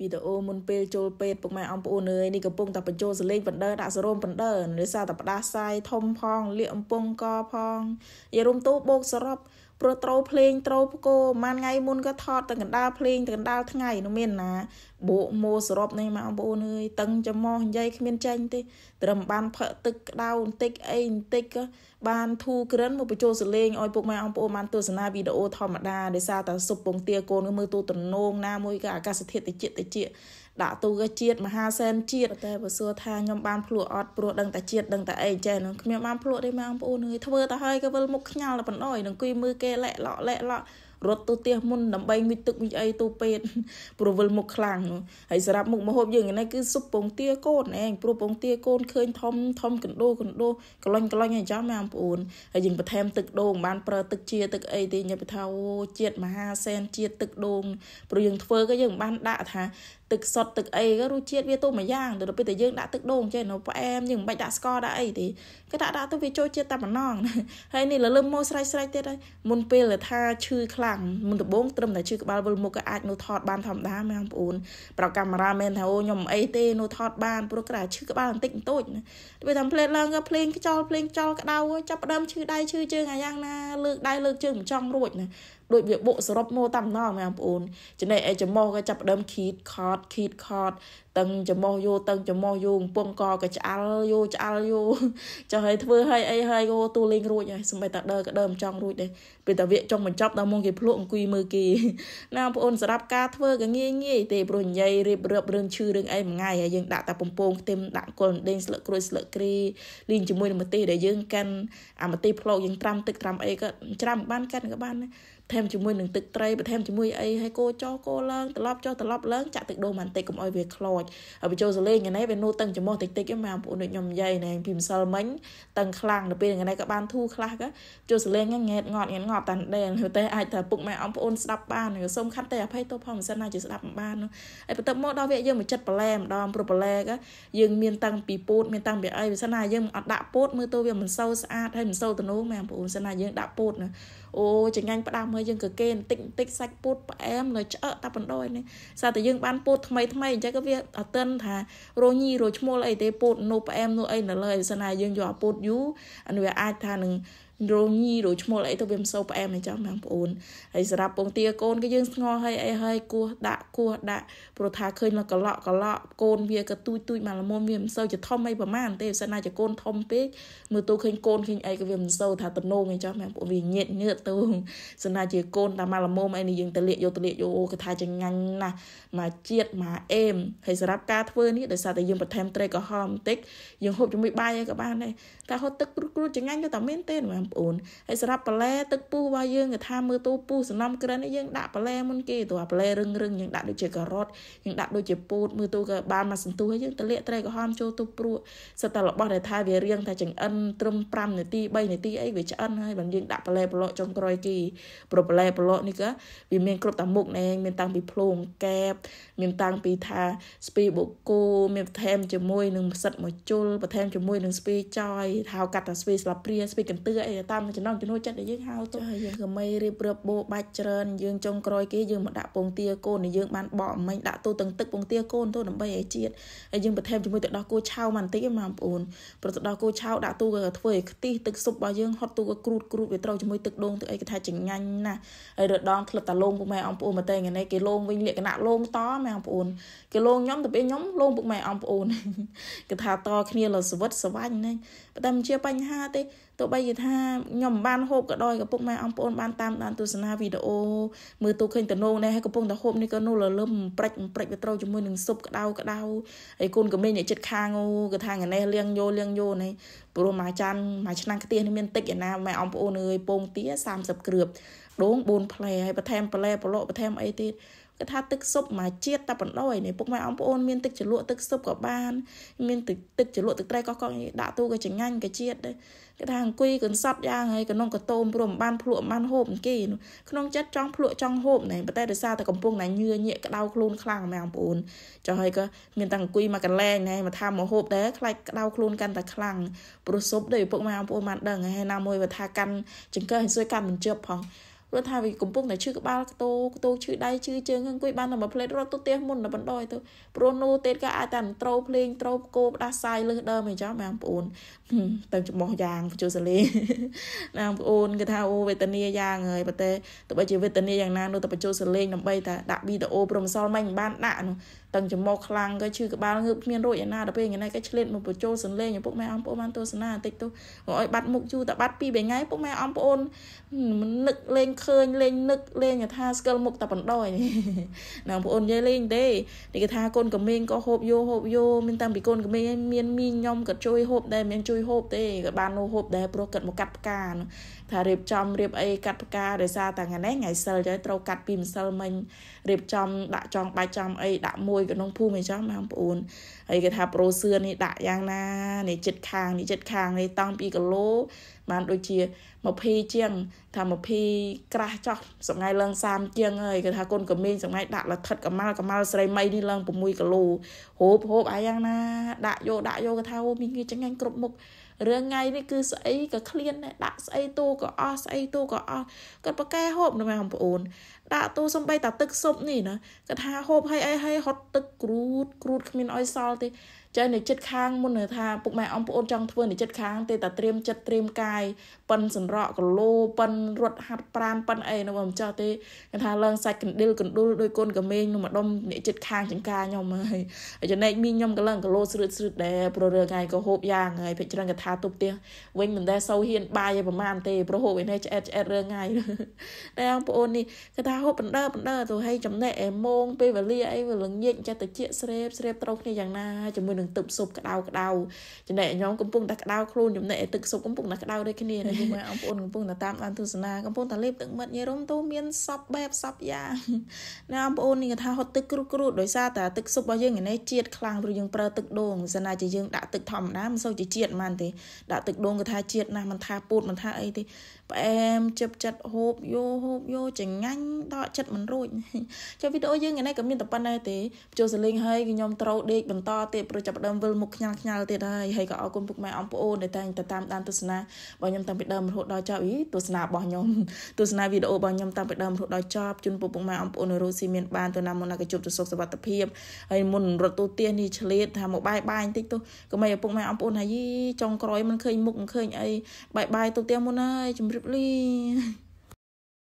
វីដេអូមុនពេលចូលពេទ្យពុកម៉ែអំប្អូនអើយនេះកំពុងតែបញ្ចូលសលេងបណ្ដើដាក់សរោមបណ្ដើដោយសារតែផ្ដាសាយធំផងលៀកអំពងកផងយាយរុំទូបោកសរុបព្រោះត្រូលភ្លេងត្រូលផ្គោមួយថ្ងៃមុនក៏ថតទៅកណ្ដាលភ្លេងទៅកណ្ដាលថ្ងៃនោះមានណាបោកមោសរុបនេះមកបងប្អូនអើយតឹងច្មោះនិយាយគ្មានចាញ់ទេ ត្រឹមបានផឹកទឹកក្តៅបន្តិចអីបន្តិចក៏បាន ធូរក្រិនមកបញ្ចូលសលេងឲ្យពុកម៉ែអងប្អូនបានទស្សនាវីដេអូធម្មតាដោយសារតែសុបពងទាកូនក៏មើលទូទំនងណាមួយក៏អាកាសធាតុតិចតិចដាក់ទូកជាតិមហាសេនជាតិតែបើសួរថាខ្ញុំបានភ្លក់អត់ព្រោះដឹងតែជាតិដឹងតែអីចេះនឹងខ្ញុំបានភ្លក់ទេម៉ែបងប្អូនអើយធ្វើទៅហើយក៏វិលមុខខ្ញាល់បណ្ដោយនឹងគួយមើលគេលែកលក់លែកលក់រត់ទៅទៀសមុនដើម្បីមួយទឹកមួយអីទៅពេទ្យព្រោះវិលមុខខ្លាំងហើយសម្រាប់មុខមហូបយើងឯនេះគឺស៊ុបពងទាកូនឯងព្រោះពងទាកូនឃើញធំធំកណ្ដូកណ្ដូកលាញ់កលាញ់អីចឹងម៉ែបងប្អូនហើយយើងបន្ថែមទឹកដូងបាន ប្រើទឹកជាទឹកអីទេញ៉ាំថាអូជាតិមហាសែនជាតិទឹកដូងព្រោះយើងធ្វើក៏យើងបានដាក់ថាទឹកសុទ្ធទឹកអីក៏រសជាតិវាទៅមួយយ៉ាងដល់ពេលតែយើងដាក់ទឹកដូងចេះនៅផ្អែមយើងមិនបាច់ដាក់ស្ករដាក់អីទេគេដាក់ដាក់ទៅវាចូលជាតិតែប៉ុណ្ណឹងហើយនេះលលឹមមកស្រេចស្រេចទៀតហើយមុនពេលថាឈឺខ្លាំងមុនដំបូងត្រឹមតែឈឺក្បាលវិលមុខក៏អាចនៅថតបានធម្មតាមែនបងប្អូនប្រកាមេរ៉ាមែនថាអូខ្ញុំអីទេនៅថតបានព្រោះក្រាឈឺក្បាលបន្តិចបន្តួចទៅតាមផ្លេតឡើងក៏ភ្លេងខ្ចូលភ្លេងខ្ចូលក្តៅចាប់ដើមឈឺដៃឈឺជើងអាយ៉ាងណាលើកដៃលើកជើងមិនចង់រួចណាដូចវាបុកសរុបមកតាមណងបងប្អូនចំណែកឯចំោះក៏ចាប់ដើមខីតខតខីតខតតឹងចំោះយោតឹងចំោះយោកំពុងកក៏ឆ្អល់យោឆ្អល់យោចុះឲ្យធ្វើឲ្យអីឲ្យយោទូលេងរួចហើយសម្បីតាដើក៏ដើមចង់រួចដែរពេលតាវាចង់បញ្ចប់ដល់មកគេភ្លក់អង្គុយមើលគេណាបងប្អូនសម្រាប់ការធ្វើក៏ងាយងាយទេព្រោះញ៉ៃរៀបរៀបរឿងឈឺរឿងអីមួយថ្ងៃហើយយើងដាក់តាបំពងខ្ទឹមដាក់គល់ដេងស្លឹកក្រួយស្លឹកគ្រីលីងជាមួយនឹងម្ទេសដែលយើងកាន់អាម្ទេសផ្លោកយើងត្រាំទឹកត្រាំអីក៏ច្រាំបានកាន់ក៏បានដែរថែមជាមួយនឹងទឹកត្រីបន្ថែមជាមួយអីហើយកូរចុះកូរឡើងត្រឡប់ចុះត្រឡប់ឡើងចាក់ទឹកដូងបន្តិចកុំឲ្យវាខ្លោចហើយបញ្ចូលសលេងហ្នឹងវានៅតឹងច្រមុះតិចតិចហ្នឹងម៉ែបងប្អូនដូចខ្ញុំនិយាយណែពីម្សិលមិញតឹងខ្លាំងដល់ពេលថ្ងៃក៏បានធូរខ្លះក៏ចូលសលេងហ្នឹងង៉ែតងត់ង៉ែតងត់តាដែរតែអាចថាពុកម៉ែអង្គប្អូនស្ដាប់បានសូមខាត់តែអភ័យទោសផងមិនសិនណាជាស្ដាប់មិនបានហើយបន្ទាប់មកដល់វគ្គយើងមកចិត្តបន្លែម្ដងព្រោះបន្លែក៏យើងមានតាំងពីពោតមានតាំងពីអីមិនសិនណាយើងអត់ដាក់ពោតមើលទៅវាមិនសូវស្អាតហើយមិនសូវទនុម៉ែបងប្អូនសិនណាយើងដាក់ពោតណាអូចង្ងាញ់ផ្ដាំហើយយើងក៏គេបន្តិចបន្តិចសាច់ពោតផ្អែមនៅឆ្អឹកតែបណ្ដោយនេះសារតែយើងបានពោតថ្មីថ្មីអញ្ចឹងក៏វាអតិន ថារញីរឈ្មោះអីទេពោតនោះផ្អែមនោះអីនៅលើឯសិនណាយើងយកពោតយូរអានេះវាអាចថានឹងរញីរឈ្មោះអីទៅវាមិនសូវផ្អែមអីចឹងបងប្អូនហើយសម្រាប់ពងទាកូនក៏យើងស្ងល់ហើយអីហើយគោះដាក់គោះដាក់ព្រោះថាឃើញកឡក់កឡក់កូនវាក៏ទូចទូចមកល្មមវាមិនសូវជាធំអីប្រមាណទេបើសិនណាជាកូនធំពេកមើលទៅឃើញកូនឃើញអីក៏វាមិនសូវថាតំណងអីចឹងបងប្អូនវាញៀតញើតទៅសិនណាជាកូនតាមមកល្មមអីនេះយើងទៅលាកយកទៅលាកយកក៏ថាចងាញ់ណាស់មកជាតិមកអេមហើយសម្រាប់ការធ្វើនេះដោយសារតែយើងបន្ថែមត្រីក្រហមបន្តិចយើងហូបជាមួយបាយអីក៏បានដែរតែហូបទឹកគ្រូគ្រូចងាញ់ក៏តែមានទេបងប្អូនហើយសម្រាប់បន្លែទឹកពុះរបស់យើងគេថាមើលទូពុះសំណំក្រិនយើងដាក់បន្លែមុនគេទោះបន្លែរឹងរឹងយើងដាក់ដូចជាការ៉ុតយើងដាក់ដូចជាពោតមើលទូក៏បានមកសន្ទុះហើយយើងទៅលាក់ត្រីក្រហមចូលទូព្រក់សិតតែរបស់ដែលថាវារៀងថាចង្អិនត្រឹម5នាទី3នាទីអីវាឆ្អិនហើយបើយើងដាក់បន្លែប្រឡក់ចុងក្រោយគេប្របន្លែប្រឡក់នេះក៏វាមានគ្រប់តាមុខណែមានតាំងពីភ្លោងកែបមានតាំងពីថាស្ពីបូកូមានបន្ថែមជាមួយនឹងផ្សិតមកជុលបន្ថែមជាមួយនឹងស្ពីចោយថាកាត់តែស្ពីស្លាព្រាស្ពីកន្ទឿអីតាមចំណងចំនួនចិត្តដែលយើងហៅទុកយើងក៏មិនរៀបរាប់បោបាច់ច្រើនយើងចុងក្រោយគេយើងមកដាក់ពងទាកូនយើងបានបកអមិញដាក់ទូទាំងទឹកពងទាកូនទូដើម្បីឲ្យជាតិហើយយើងបន្ថែមជាមួយទឹកដោះគោឆៅមកបន្តិចឯងបងប្អូនព្រោះទឹកដោះគោឆៅដាក់ទូក៏ធ្វើឲ្យខ្ទិះទឹកស៊ុបរបស់យើងហត់ទូក៏គ្រូតគ្រូតវាត្រូវជាមួយទឹកដូងទឹកអីគេថាចងាញ់ណាស់ហើយរដងធ្លាប់តាលងពុកម៉ែអងប្អូនមកតែថ្ងៃនេះគេលងវិញលក្ខណៈលងតម៉ែអងប្អូនគេលងខ្ញុំទៅពេលខ្ញុំលងពុកម៉ែអងប្អូនគេថាតគ្នាលសវិតសវាញ់ណាតែមិនជាបញ្ហាទេទោះបីជាថាខ្ញុំមិនបានហូបក៏ដោយក៏ពុកម៉ែអង្គប្អូនបានតាមដានទស្សនាវីដេអូមើលទូឃើញតំណងដែរហើយកំពុងតែហូបនេះក៏នោះលលឹមប្រិចប្រិចវាត្រូវជាមួយនឹងស៊ុបក្តៅក្តៅហើយកូនកំលេងអ្នកចិត្តខាងអូក៏ថាថ្ងៃនេះលៀងយោលៀងយោនេះព្រោះមួយចានមួយឆ្នាំខ្ទះនេះមានតិចឯណាម៉ែអង្គប្អូនអើយពងទា30គ្រឿបដង4ផ្លែហើយបន្ថែមផ្លែប្រឡក់បន្ថែមអីទៀតគេថាទឹកស៊ុបមួយជាតិតែបណ្ដោយនេះពុកម៉ែអងប្អូនមានទឹកជ្រលក់ទឹកស៊ុបក៏បាន មានទឹកទឹកជ្រលក់ទឹកត្រីកោះកងដាក់ទូក៏ចងាញ់ក៏ជាតិដែរគេថាអង្គុយកន្សត់យ៉ាងហើយកនុងកតោមព្រមបានភ្លក់បានហូបគេក្នុងចិត្តចង់ភ្លក់ចង់ហូបណែប៉ុន្តែដោយសារតែកំពុងតែញឿញាក់ក្តៅខ្លួនខ្លាំងម៉ែអងប្អូនចុះហើយក៏មានតែអង្គុយមកកន្លែងណែមកថាមកហូបដែរខ្លាចក្តៅខ្លួនកាន់តែខ្លាំងព្រោះស៊ុបដូចពុកម៉ែអងប្អូន បានដឹងហើយណាមួយវាថាកាន់ចង្កឹះឲ្យសួយកាន់មិនជប់ផងព្រោះថាវាកំពុងតែឈឺក្បាលខ្ទោខ្ទោឈឺដៃឈឺជើងអង្គុយបានតែមួយផ្លេតរត់ទៅផ្ទះមុនតែបណ្ដោយទៅព្រោះនោះទេក៏អាចតែត្រូលភ្លេងត្រូលគោផ្ដាសាយលឹះដើមអីចឹងបងប្អូនទៅចំបោះយ៉ាងបញ្ចូលសលេណាបងប្អូនគេថាអូវេទនាយ៉ាងហើយប៉ុន្តែទោះបីជាវេទនាយ៉ាងណានោះតែបញ្ចូលសលេដើម្បីតែដាក់វីដេអូប្រមសល់មិនបានដាក់នោះតឹងច្រមុះខ្លាំងក៏ឈឺក្បាលងើបគ្មានរួចឯណាដល់ពេលថ្ងៃណាក៏ឆ្លៀតមកបញ្ចូលសន្លេងឪពុកម៉ែអំប្អូនបានទស្សនាបន្តិចទៅមកឲ្យបាត់មុខយូរតែបាត់ពីរបីថ្ងៃឪពុកម៉ែអំប្អូននឹកលេងឃើញលេងនឹកលេងថាស្គិលមុខតែបណ្ដោយណាបងប្អូននិយាយលេងទេនេះគេថាកូនក្មេងក៏ហូបយោហូបយោមានតាំងពីកូនក្មេងមានមីខ្ញុំក៏ជួយហូបដែរមានជួយហូបទេក៏បាននោះហូបដែរព្រោះគាត់មកកាត់ផ្កាថារៀបចំរៀបអីកាត់ផ្កាដោយសារតែថ្ងៃនេះថ្ងៃសិលចឹងត្រូវកាត់ពីម្សិលមិញរៀបចំដាក់ចង់បាយចំអីដាក់មួយមួយក្នុងភូមិអីចឹងបងប្អូនហើយគេថាប្រូសឿននេះដាក់យ៉ាងណានេះចិត្តខាងនេះចិត្តខាងនេះតង់2គីឡូបានដូចជា20ជាងថា20ក្រាស់ចោះសម្ងៃឡើង30ជាងហើយគេថាកូនកាមីងសម្ងៃដាក់លទ្ធិតកម៉ាល់កម៉ាល់ស្រីមីនេះឡើង6គីឡូហូបហូបអាយ៉ាងណា ដាក់យកដាក់យកគេថាអូមានគេចង្អាញ់គ្រប់មុខរឿងថ្ងៃនេះគឺស្អីក៏ឃ្លានដែរដាក់ស្អីទូក៏អស់ស្អីទូក៏អស់គាត់ប្រកែហូបនៅបងប្អូនដាក់ទូសំបីតាទឹកស៊ុបនេះណាគាត់ថាហូបហើយអីហើយហត់ទឹកគ្រូតគ្រូតគ្មានឲ្យសល់ទេចឹងនៅចិត្តខាងមុននៅថាពុកម៉ែអំប្អូនចង់ធ្វើនៅចិត្តខាងទេតែត្រៀមចិត្តត្រៀមកាយប៉ិនសម្រក់កលោប៉ិនរត់ហាត់ប្រានប៉ិនអីនៅមិនចោះទេគេថាឡើងសាច់កណ្ដិលកណ្ដុលដោយកូនកមេងនឹងម្ដុំអ្នកចិត្តខាងចង្ការខ្ញុំហើយចំណែកមីងខ្ញុំក៏ឡើងកលោស្រឿតស្រឿតដែរព្រោះរឿងថ្ងៃក៏ហូបយ៉ាងហើយភិកច្រើនក៏ថាទុបទៀងវិញមិនដែរសូវហ៊ានបាយឯប្រមាណទេព្រោះហូបឯនេះឆ្អែតឆ្អែតរឿងថ្ងៃតែបងប្អូននេះគេថាហូបបណ្ដើបណ្ដើទៅឲ្យចំណែកឯម៉ោងពេលវេលាអីវាលងាចចេះតិចស្រេបស្រេបត្រូវគ្នាយ៉ាងណាជាមួយនឹងទឹកស៊ុបក្តៅក្តៅចំណែកខ្ញុំកំពុងតែក្តៅខ្លួនចំណែកទឹកស៊ុបកំពុងតែក្តៅដូចគ្នាណាយល់មើលបងប្អូនកំពុងតែតាមដានទស្សនាកំពុងតែលេបទឹកមិត្តញ៉ៃរុំទូមានសពបែបសពយ៉ាងណាបងប្អូននេះគេថាហត់ទឹកគ្រូគ្រូដោយសារតែទឹកស៊ុបរបស់យើងឯនេះជាតិខ្លាំងព្រោះយើងប្រើទឹកដូងសិនណាជាយើងដាក់ទឹកធម្មតាមិនសូវជាជាតិហ្មងទេដាក់ទឹកដូងគេថាជាតិណាស់មិនថាពូតមិនថាអីទេផ្អែមជិបចិត្តហូបយោហូបយោចងាញ់ដកចិត្តមិនរួចចុះវីដេអូយើងឯនេះក៏មានតែប៉ុណ្ណេះទេបញ្ចូលសលេងហើយខ្ញុំត្រូវដេកបន្តទៀតព្រោះចាប់ផ្ដើមវិលមុខខ្ញាល់ខ្ញាល់ទៀតហើយហើយក៏អរគុណពុកម៉ែអង្ប្អូនដែលតែងតែ តាមដានទស្សនារបស់ខ្ញុំតាំងពីដើមរហូតដល់ចប់អីទស្សនារបស់ខ្ញុំទស្សនាវីដេអូរបស់ខ្ញុំតាំងពីដើមរហូតដល់ចប់ជូនពុកម៉ែអង្ប្អូននៅរស់ស៊ីមានបានទៅណាមុនណាក៏ជួបទៅសុខសុវត្ថិភាពហើយមុនរត់ទូទាស់នេះឆ្លៀតថាមកបាយបាយបន្តិចទៅក៏មិនឲ្យពុកម៉ែអង្ប្អូនថាយីចុងក្រោយមិនឃើញមុខមិនឃើញអីបាយបាយទូទាស់មុនហើយជំរាបលា